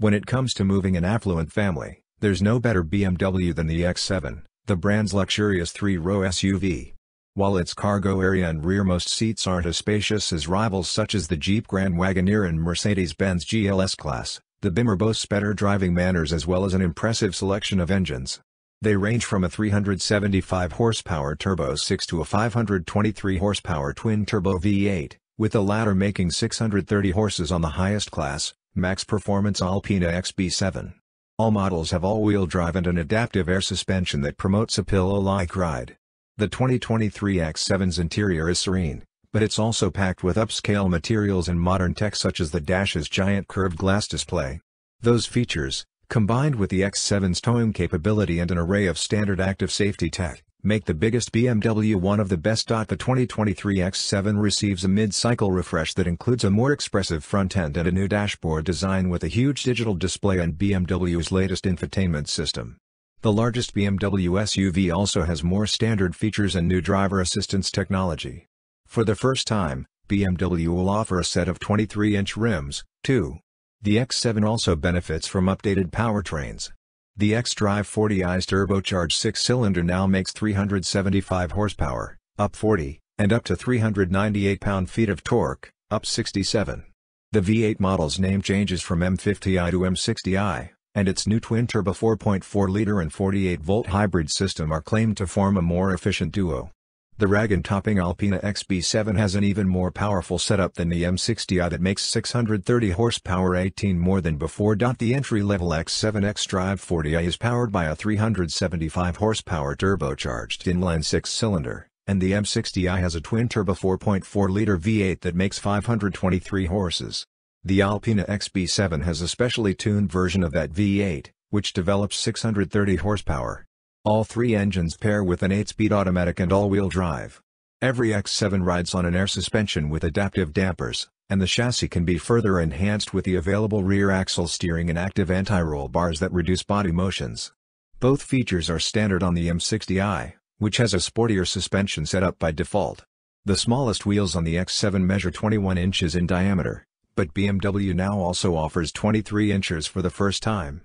When it comes to moving an affluent family, there's no better BMW than the X7, the brand's luxurious three-row SUV. While its cargo area and rearmost seats aren't as spacious as rivals such as the Jeep Grand Wagoneer and Mercedes-Benz GLS class, the Bimmer boasts better driving manners as well as an impressive selection of engines. They range from a 375 horsepower turbo 6 to a 523 horsepower twin turbo V8, with the latter making 630 horses on the highest class, Max Performance Alpina XB7. All models have all-wheel drive and an adaptive air suspension that promotes a pillow-like ride. The 2023 X7's interior is serene, but it's also packed with upscale materials and modern tech such as the Dash's giant curved glass display. Those features, combined with the X7's towing capability and an array of standard active safety tech, make the biggest BMW one of the best. The 2023 X7 receives a mid-cycle refresh that includes a more expressive front end and a new dashboard design with a huge digital display and BMW's latest infotainment system. The largest BMW SUV also has more standard features and new driver assistance technology. For the first time, BMW will offer a set of 23-inch rims, too. The X7 also benefits from updated powertrains, the xDrive 40i's turbocharged six-cylinder now makes 375 horsepower, up 40, and up to 398 pound-feet of torque, up 67. The V8 model's name changes from M50i to M60i, and its new twin-turbo 4.4-liter and 48-volt hybrid system are claimed to form a more efficient duo. The Ragin' topping Alpina XB7 has an even more powerful setup than the M60i that makes 630 horsepower 18 more than before. The entry-level X7X Drive 40i is powered by a 375 horsepower turbocharged inline six-cylinder, and the M60i has a twin-turbo 4.4-liter V8 that makes 523 horses. The Alpina XB7 has a specially tuned version of that V8, which develops 630 horsepower all three engines pair with an 8-speed automatic and all-wheel drive. Every X7 rides on an air suspension with adaptive dampers, and the chassis can be further enhanced with the available rear axle steering and active anti-roll bars that reduce body motions. Both features are standard on the M60i, which has a sportier suspension set up by default. The smallest wheels on the X7 measure 21 inches in diameter, but BMW now also offers 23 inches for the first time.